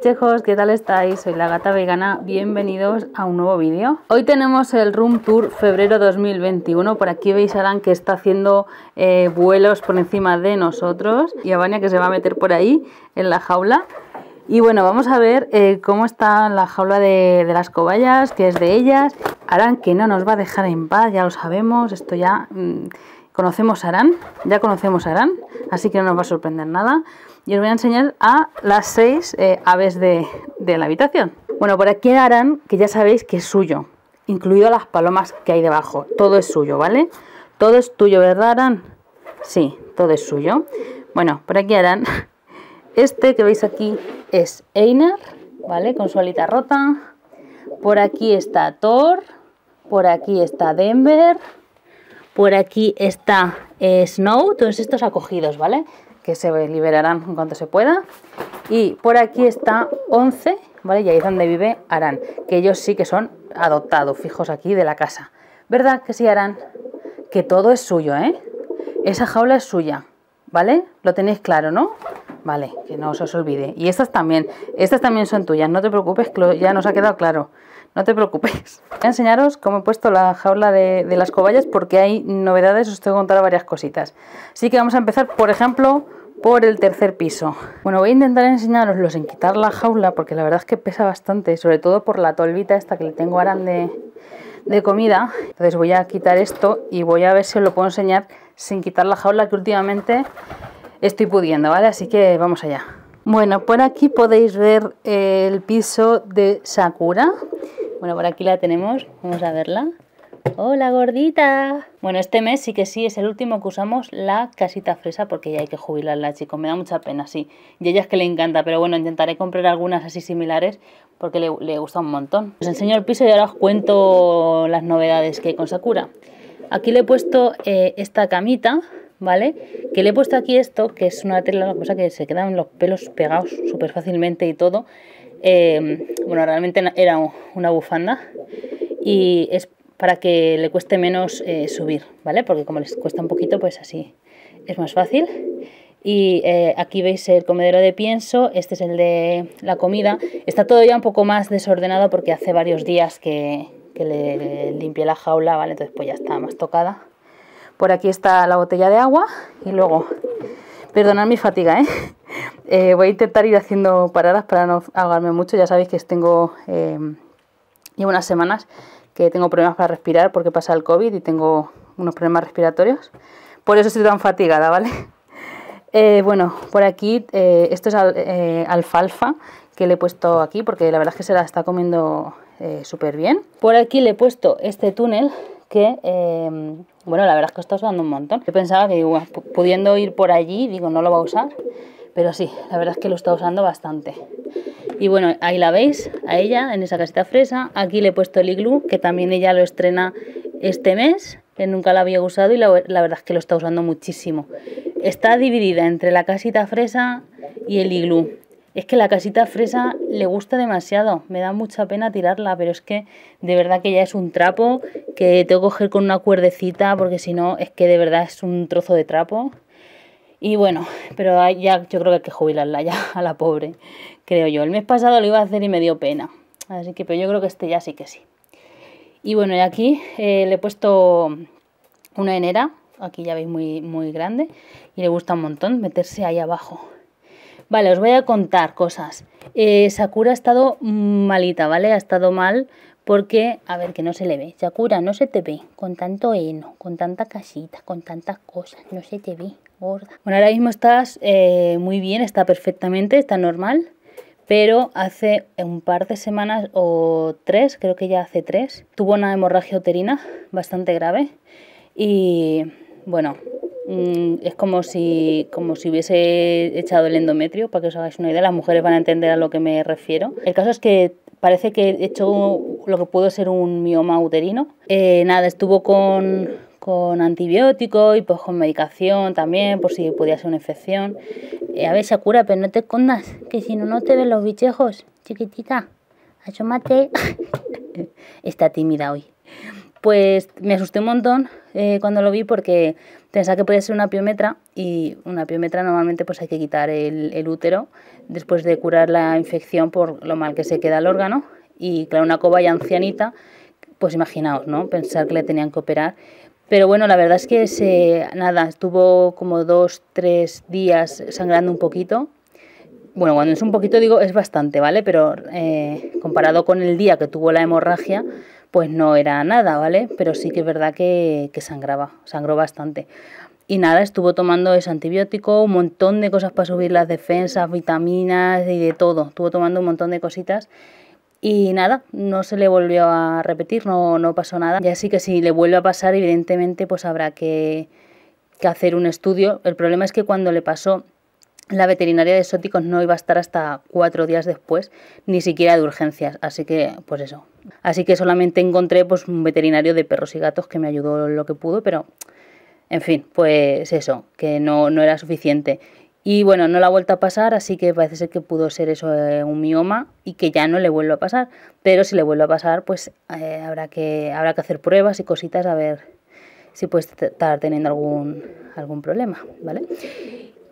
chicos, ¿qué tal estáis? Soy la gata vegana, bienvenidos a un nuevo vídeo. Hoy tenemos el Room Tour febrero 2021, por aquí veis a Arán que está haciendo eh, vuelos por encima de nosotros y a Vania que se va a meter por ahí en la jaula. Y bueno, vamos a ver eh, cómo está la jaula de, las cobayas, que es de ellas. Aran que no nos va a dejar en paz, ya lo sabemos, esto ya... Mm, conocemos a Arán, ya conocemos a Arán, así que no nos va a sorprender nada y os voy a enseñar a las seis eh, aves de, la habitación. Bueno, por aquí harán, que ya sabéis que es suyo, incluido las palomas que hay debajo. Todo es suyo, ¿vale? Todo es tuyo, ¿verdad, Aran? Sí, todo es suyo. Bueno, por aquí harán. Este que veis aquí es Einar, ¿vale? Con su alita rota. Por aquí está Thor. Por aquí está Denver. Por aquí está eh, Snow. Todos estos acogidos, ¿vale? que se liberarán en cuanto se pueda. Y por aquí está 11, ¿vale? Y ahí es donde vive Arán, que ellos sí que son adoptados, fijos aquí de la casa. ¿Verdad que sí, Arán? Que todo es suyo, ¿eh? Esa jaula es suya, ¿vale? Lo tenéis claro, ¿no? Vale, que no os, os olvide. Y estas también, estas también son tuyas, no te preocupes, que ya nos ha quedado claro. No te preocupes. Voy a enseñaros cómo he puesto la jaula de, de las cobayas porque hay novedades, os tengo que contar varias cositas. Así que vamos a empezar, por ejemplo, por el tercer piso. Bueno, voy a intentar enseñaroslo sin quitar la jaula porque la verdad es que pesa bastante, sobre todo por la tolvita esta que le tengo ahora de, de comida. Entonces voy a quitar esto y voy a ver si os lo puedo enseñar sin quitar la jaula que últimamente estoy pudiendo, ¿vale? Así que vamos allá. Bueno, por aquí podéis ver el piso de Sakura. Bueno, por aquí la tenemos, vamos a verla. Hola gordita. Bueno, este mes sí que sí es el último que usamos la casita fresa porque ya hay que jubilarla, chicos. Me da mucha pena, sí. Y ella es que le encanta, pero bueno, intentaré comprar algunas así similares porque le, gusta un montón. Os enseño el piso y ahora os cuento las novedades que hay con Sakura. Aquí le he puesto eh, esta camita, ¿vale? Que le he puesto aquí esto, que es una tela, cosa que se quedan los pelos pegados súper fácilmente y todo. Eh, bueno, realmente era una bufanda y es para que le cueste menos eh, subir, ¿vale? Porque como les cuesta un poquito, pues así es más fácil. Y eh, aquí veis el comedero de pienso, este es el de la comida. Está todavía un poco más desordenado porque hace varios días que, le, limpié la jaula, ¿vale? Entonces pues ya está más tocada. Por aquí está la botella de agua y luego, perdonad mi fatiga, ¿eh? eh voy a intentar ir haciendo paradas para no ahogarme mucho, ya sabéis que tengo, unas semanas que tengo problemas para respirar porque pasa el COVID y tengo unos problemas respiratorios. Por eso estoy tan fatigada, ¿vale? Eh, bueno, por aquí, eh, esto es eh, alfalfa que le he puesto aquí porque la verdad es que se la está comiendo súper bien. Por aquí le he puesto este túnel que, em, bueno, la verdad es que está usando un montón. Yo pensaba que, pudiendo ir por allí, digo, no lo va a usar, pero sí, la verdad es que lo está usando bastante. Y bueno, ahí la veis, a ella, en esa casita fresa. Aquí le he puesto el iglú, que también ella lo estrena este mes, que nunca la había usado y la, verdad es que lo está usando muchísimo. Está dividida entre la casita fresa y el iglú. Es que la casita fresa le gusta demasiado, me da mucha pena tirarla, pero es que de verdad que ya es un trapo que tengo que coger con una cuerdecita porque si no es que de verdad es un trozo de trapo. Y bueno, pero ya yo creo que hay que jubilarla ya a la pobre, creo yo. El mes pasado lo iba a hacer y me dio pena. Así que, pero yo creo que este ya sí que sí. Y bueno, y aquí eh, le he puesto una enera, aquí ya veis muy, muy grande, y le gusta un montón meterse ahí abajo. Vale, os voy a contar cosas. Eh, Sakura ha estado malita, ¿vale? Ha estado mal porque, a ver, que no se le ve. Sakura, no se te ve, con tanto heno, con tanta casita, con tantas cosas, no se te ve, gorda. Bueno, ahora mismo estás eh, muy bien, está perfectamente, está normal pero hace un par de semanas o tres, creo que ya hace tres, tuvo una hemorragia uterina bastante grave y bueno, mm, es como si, como si hubiese echado el endometrio, para que os hagáis una idea, las mujeres van a entender a lo que me refiero. El caso es que parece que he hecho lo que pudo ser un mioma uterino. Eh, nada, estuvo con, con antibiótico y pues con medicación también, por si podía ser una infección. Eh, a ver, se cura, pero no te escondas, que si no, no te ven los bichejos, chiquitita. Asómate. Está tímida hoy. Pues me asusté un montón eh, cuando lo vi porque pensaba que podía ser una piometra y una piometra normalmente pues hay que quitar el, el útero después de curar la infección por lo mal que se queda el órgano y claro, una cobaya ancianita pues imaginaos, ¿no? Pensar que le tenían que operar pero bueno, la verdad es que nada, estuvo como dos, tres días sangrando un poquito. Bueno, cuando es un poquito digo es bastante, ¿vale? Pero eh, comparado con el día que tuvo la hemorragia, pues no era nada, ¿vale? Pero sí que es verdad que, que sangraba, sangró bastante. Y nada, estuvo tomando ese antibiótico, un montón de cosas para subir las defensas, vitaminas y de todo. Estuvo tomando un montón de cositas y nada, no se le volvió a repetir, no, no pasó nada. Y así que si le vuelve a pasar, evidentemente, pues habrá que, que hacer un estudio. El problema es que cuando le pasó, la veterinaria de exóticos no iba a estar hasta cuatro días después, ni siquiera de urgencias, así que pues eso. Así que solamente encontré pues un veterinario de perros y gatos que me ayudó lo que pudo, pero en fin, pues eso, que no, no era suficiente. Y bueno, no la ha vuelto a pasar, así que parece ser que pudo ser eso eh, un mioma y que ya no le vuelva a pasar. Pero si le vuelve a pasar, pues eh, habrá, que, habrá que hacer pruebas y cositas a ver si puede estar teniendo algún, algún problema, ¿vale?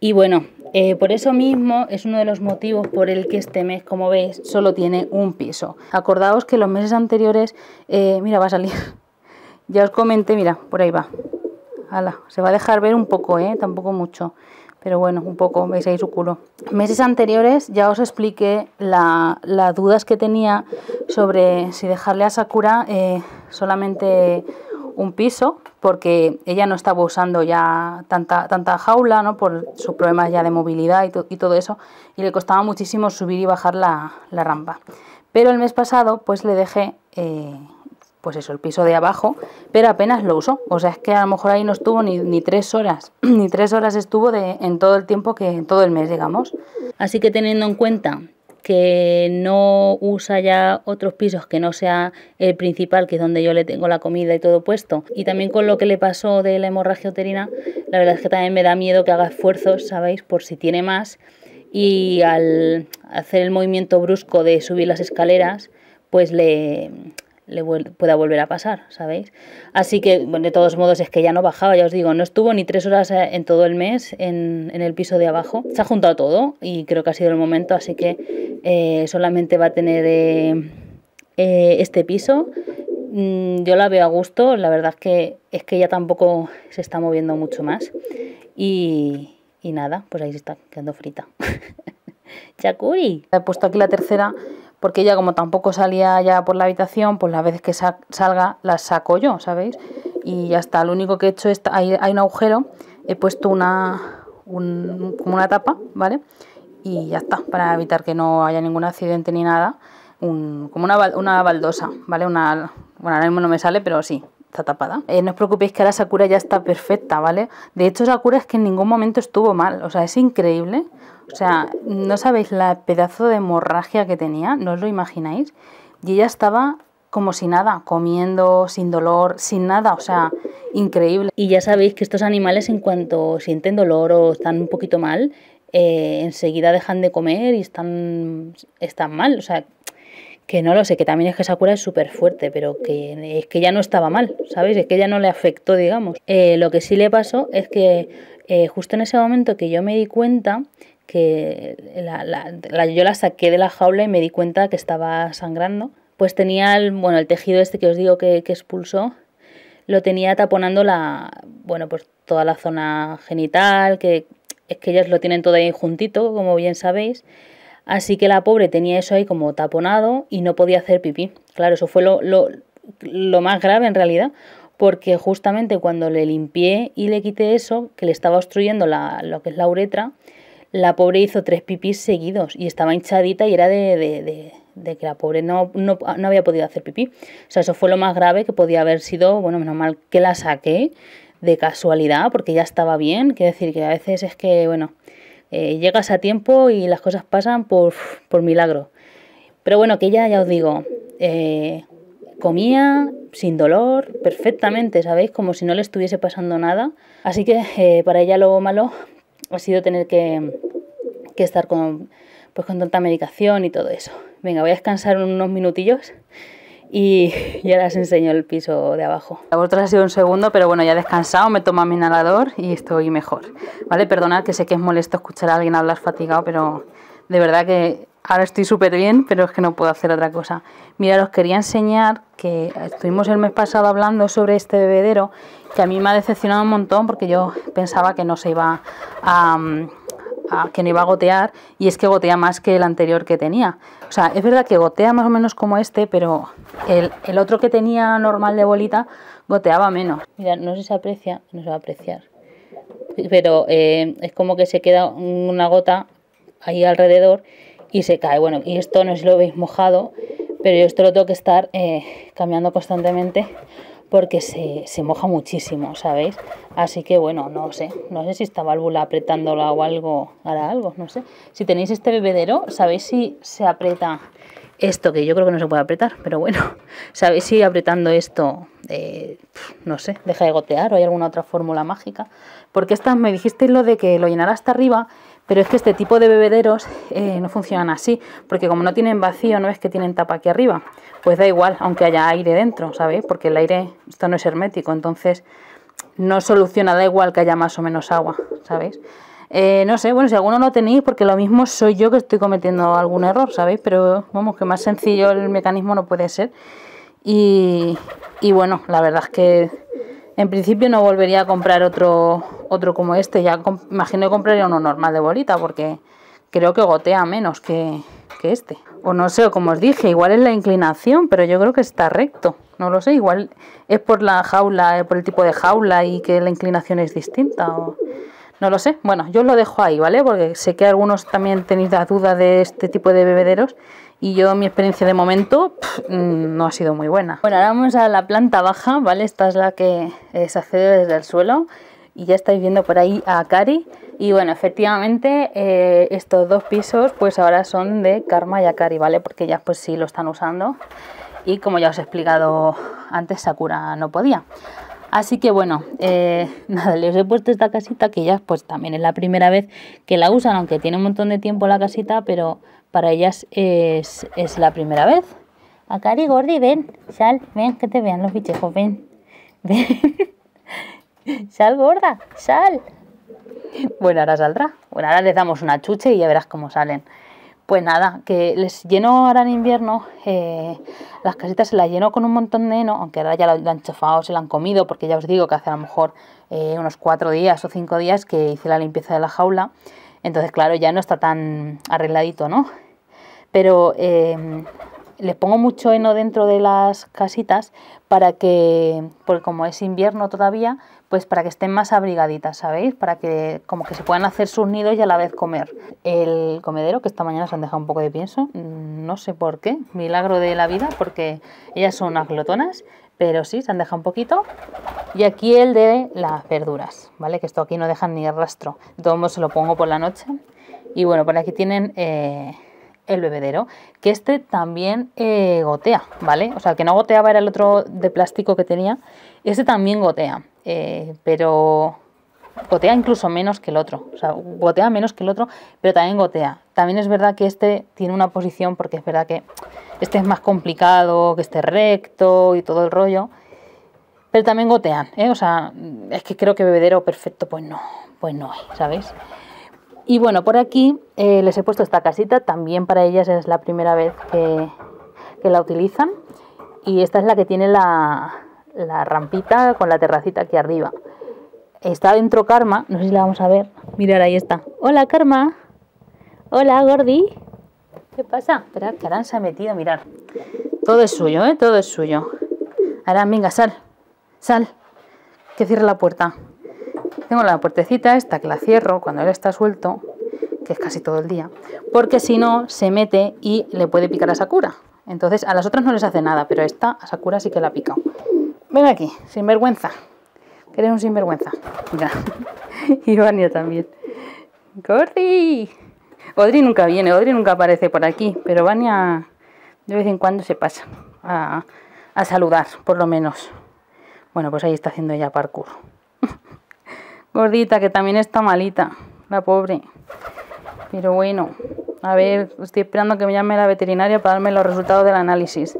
Y bueno, eh, por eso mismo es uno de los motivos por el que este mes, como veis, solo tiene un piso. Acordaos que los meses anteriores, mira, va a salir. ya os comenté, mira, por ahí va. se va a dejar ver un poco, ¿eh? Tampoco mucho pero bueno, un poco veis ahí su culo. Meses anteriores ya os expliqué las dudas que tenía sobre si dejarle a Sakura eh, solamente un piso, porque ella no estaba usando ya tanta, tanta jaula, ¿no? por sus problemas ya de movilidad y, todo eso, y le costaba muchísimo subir y bajar la, rampa. Pero el mes pasado pues le dejé eh, pues eso, el piso de abajo, pero apenas lo usó. O sea, es que a lo mejor ahí no estuvo ni, tres horas, ni tres horas estuvo de, en todo el tiempo que, en todo el mes, digamos. Así que teniendo en cuenta que no usa ya otros pisos que no sea el principal, que es donde yo le tengo la comida y todo puesto, y también con lo que le pasó de la hemorragia uterina, la verdad es que también me da miedo que haga esfuerzos, ¿sabéis?, por si tiene más, y al hacer el movimiento brusco de subir las escaleras, pues le, le pueda volver a pasar, ¿sabéis? Así que, bueno, de todos modos, es que ya no bajaba, ya os digo, no estuvo ni tres horas eh, en todo el mes en, el piso de abajo. Se ha juntado todo y creo que ha sido el momento, así que eh, solamente va a tener eh, este piso. Mm, yo la veo a gusto, la verdad es que es que ya tampoco se está moviendo mucho más. Y, nada, pues ahí se está quedando frita. Chakuri. He puesto aquí la tercera porque ella como tampoco salía ya por la habitación, pues las veces que salga las saco yo, ¿sabéis? Y ya está, lo único que he hecho es, hay, hay un agujero, he puesto una, como una tapa, ¿vale? Y ya está, para evitar que no haya ningún accidente ni nada, como una, una baldosa, ¿vale? Una, bueno, ahora mismo no me sale, pero sí, está tapada. Eh, no os preocupéis que ahora Sakura ya está perfecta, ¿vale? De hecho, Sakura es que en ningún momento estuvo mal, o sea, es increíble o sea, no sabéis la pedazo de hemorragia que tenía, no os lo imagináis. Y ella estaba como si nada, comiendo, sin dolor, sin nada, o sea, increíble. Y ya sabéis que estos animales en cuanto sienten dolor o están un poquito mal, eh, enseguida dejan de comer y están, están mal, o sea, que no lo sé, que también es que esa cura es súper fuerte, pero que es que ya no estaba mal, ¿sabéis? Es que ya no le afectó, digamos. Eh, lo que sí le pasó es que eh, justo en ese momento que yo me di cuenta, que la, yo la saqué de la jaula y me di cuenta que estaba sangrando. Pues tenía el, bueno, el tejido este que os digo que, que expulsó, lo tenía taponando la, bueno, pues toda la zona genital, que es que ellas lo tienen todo ahí juntito, como bien sabéis. Así que la pobre tenía eso ahí como taponado y no podía hacer pipí. Claro, eso fue lo, lo más grave en realidad, porque justamente cuando le limpié y le quité eso, que le estaba obstruyendo la, lo que es la uretra, la pobre hizo tres pipis seguidos y estaba hinchadita y era de, de, de, que la pobre no, no, no, había podido hacer pipí. O sea, eso fue lo más grave que podía haber sido, bueno, menos mal que la saqué de casualidad porque ya estaba bien. Quiero decir que a veces es que, bueno, eh, llegas a tiempo y las cosas pasan por, milagro. Pero bueno, que ya, ya os digo, eh, comía sin dolor, perfectamente, ¿sabéis? Como si no le estuviese pasando nada. Así que eh, para ella lo malo ha sido tener que, estar con, pues, con tanta medicación y todo eso. Venga, voy a descansar unos minutillos y ya les enseño el piso de abajo. La otra ha sido un segundo, pero bueno, ya he descansado, me tomo mi inhalador y estoy mejor. Vale, perdonad que sé que es molesto escuchar a alguien hablar fatigado, pero de verdad que ahora estoy súper bien, pero es que no puedo hacer otra cosa. Mira, os quería enseñar que estuvimos el mes pasado hablando sobre este bebedero, que a mí me ha decepcionado un montón porque yo pensaba que no se iba a... Mm, que iba a gotear y es que gotea más que el anterior que tenía. O sea, es verdad que gotea más o menos como este, pero el, otro que tenía normal de bolita goteaba menos. Mira, no sé si se aprecia, no se va a apreciar, pero eh, es como que se queda una gota ahí alrededor y se cae. Bueno, y esto no es si lo veis mojado, pero yo esto lo tengo que estar eh, cambiando constantemente porque se, moja muchísimo, ¿sabéis? Así que bueno, no sé, no sé si esta válvula apretándola o algo hará algo, no sé. Si tenéis este bebedero, ¿sabéis si se aprieta esto? Que yo creo que no se puede apretar, pero bueno, ¿sabéis si apretando esto, eh, no sé, deja de gotear o hay alguna otra fórmula mágica? Porque esta me dijisteis lo de que lo llenara hasta arriba pero es que este tipo de bebederos eh, no funcionan así, porque como no tienen vacío, no es que tienen tapa aquí arriba, pues da igual, aunque haya aire dentro, ¿sabéis? Porque el aire, esto no es hermético, entonces no soluciona, da igual que haya más o menos agua, ¿sabéis? Eh, no sé, bueno, si alguno no tenéis, porque lo mismo soy yo que estoy cometiendo algún error, ¿sabéis? Pero vamos, que más sencillo el mecanismo no puede ser. y bueno, la verdad es que en principio no volvería a comprar otro, otro como este. Ya imagino que compraría uno normal de bolita porque creo que gotea menos que, este. O no sé, como os dije, igual es la inclinación, pero yo creo que está recto. No lo sé, igual es por la jaula, eh, por el tipo de jaula y que la inclinación es distinta. No lo sé. Bueno, yo os lo dejo ahí, ¿vale? Porque sé que algunos también tenéis la duda de este tipo de bebederos y yo mi experiencia de momento no ha sido muy buena. Bueno, ahora vamos a la planta baja, ¿vale? Esta es la que eh, se accede desde el suelo y ya estáis viendo por ahí a Cari y bueno, efectivamente eh, estos dos pisos pues ahora son de Karma y Akari, ¿vale? Porque ya pues sí lo están usando y como ya os he explicado antes Sakura no podía. Así que bueno, eh, nada, les he puesto esta casita que ya pues también es la primera vez que la usan, aunque tiene un montón de tiempo la casita, pero para ellas es, la primera vez. A Cari Gordi, ven, sal, ven, que te vean los bichejos, ven. ven. sal, gorda, sal. Bueno, ahora saldrá. Bueno, ahora les damos una chuche y ya verás cómo salen. Pues nada, que les lleno ahora en invierno, eh, las casitas se las lleno con un montón de heno, aunque ahora ya lo, han chofado, se lo han comido, porque ya os digo que hace a lo mejor eh, unos cuatro días o cinco días que hice la limpieza de la jaula entonces, claro, ya no está tan arregladito, ¿no? Pero eh, les pongo mucho heno dentro de las casitas para que, como es invierno todavía, pues para que estén más abrigaditas, ¿sabéis? Para que como que se puedan hacer sus nidos y a la vez comer. El comedero, que esta mañana se han dejado un poco de pienso, mm, no sé por qué, milagro de la vida, porque ellas son unas glotonas, pero sí, se han dejado un poquito. Y aquí el de las verduras, ¿vale? Que esto aquí no dejan ni rastro. Todo se lo pongo por la noche. Y bueno, por aquí tienen eh, el bebedero, que este también eh, gotea, ¿vale? O sea, el que no goteaba era el otro de plástico que tenía. Este también gotea, eh, pero gotea incluso menos que el otro, o sea, gotea menos que el otro, pero también gotea. También es verdad que este tiene una posición, porque es verdad que este es más complicado que esté recto y todo el rollo. Pero también gotean, ¿eh? O sea, es que creo que bebedero perfecto, pues no, pues no, ¿sabes? Y bueno, por aquí eh, les he puesto esta casita, también para ellas es la primera vez que, que la utilizan. Y esta es la que tiene la, la rampita con la terracita aquí arriba. Está dentro Karma, no sé si la vamos a ver. Mirar, ahí está. Hola Karma. Hola Gordi. ¿Qué pasa? Espera, que Aran se ha metido, mirad. Todo es suyo, ¿eh? Todo es suyo. Aran, venga, sal. Sal. Que cierre la puerta. Tengo la puertecita esta que la cierro cuando él está suelto, que es casi todo el día, porque si no se mete y le puede picar a Sakura. Entonces a las otras no les hace nada, pero esta a Sakura sí que la ha picado. Ven aquí, sinvergüenza. vergüenza. eres un sinvergüenza. Mira. y también. ¡Corri! Odri nunca viene, Odri nunca aparece por aquí, pero Vania de vez en cuando se pasa a, a saludar, por lo menos. Bueno, pues ahí está haciendo ella parkour. Gordita, que también está malita, la pobre. Pero bueno, a ver, estoy esperando que me llame la veterinaria para darme los resultados del análisis.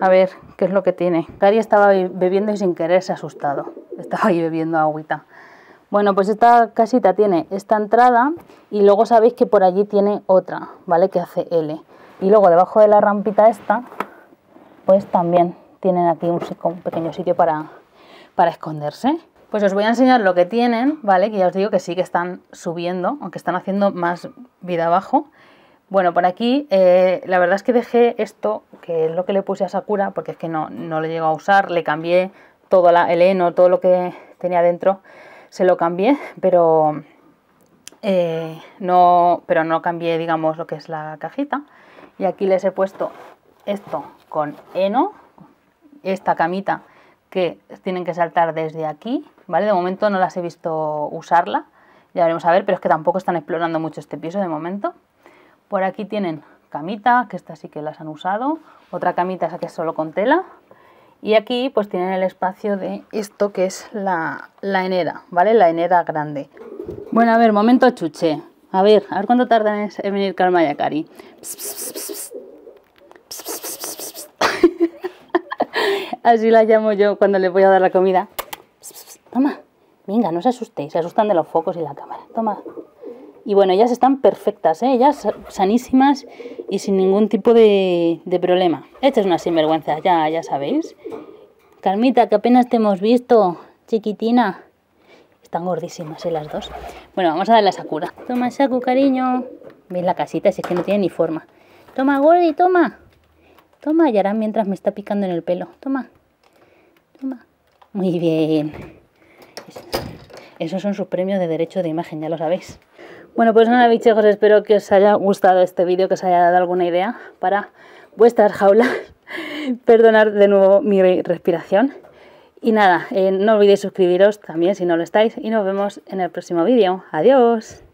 A ver qué es lo que tiene. Cari estaba bebiendo y sin querer se asustado. Estaba ahí bebiendo agüita. Bueno, pues esta casita tiene esta entrada y luego sabéis que por allí tiene otra, ¿vale? Que hace L. Y luego debajo de la rampita esta, pues también tienen aquí un, pequeño sitio para, para esconderse. Pues os voy a enseñar lo que tienen, ¿vale? Que ya os digo que sí que están subiendo, aunque están haciendo más vida abajo. Bueno, por aquí eh, la verdad es que dejé esto, que es lo que le puse a Sakura, porque es que no, no le llego a usar, le cambié todo el heno, todo lo que tenía dentro se lo cambié, pero, eh, no, pero no cambié, digamos, lo que es la cajita. Y aquí les he puesto esto con heno, esta camita que tienen que saltar desde aquí, ¿vale? De momento no las he visto usarla, ya veremos a ver, pero es que tampoco están explorando mucho este piso de momento. Por aquí tienen camita, que esta sí que las han usado, otra camita esa que es solo con tela, y aquí pues tienen el espacio de esto que es la, la enera, ¿vale? La enera grande. Bueno, a ver, momento chuche. A ver, a ver cuánto tardan en venir Karma y Akari. Así la llamo yo cuando le voy a dar la comida. Toma, venga, no se asustéis, se asustan de los focos y la cámara. Toma, y bueno, ellas están perfectas, ¿eh? ellas sanísimas y sin ningún tipo de, problema. Esta es una sinvergüenza, ya, ya sabéis. Carmita, que apenas te hemos visto, chiquitina. Están gordísimas, ¿eh? Las dos. Bueno, vamos a darle a Sakura. Toma, Saku, cariño. ¿Veis la casita? Si es que no tiene ni forma. Toma, Gordi, toma. Toma, yarán mientras me está picando en el pelo. Toma. Toma. Muy bien. Esos son sus premios de derecho de imagen, ya lo sabéis. Bueno, pues nada, bichejos, espero que os haya gustado este vídeo, que os haya dado alguna idea para vuestras jaulas. Perdonar de nuevo mi respiración. Y nada, eh, no olvidéis suscribiros también si no lo estáis y nos vemos en el próximo vídeo. Adiós.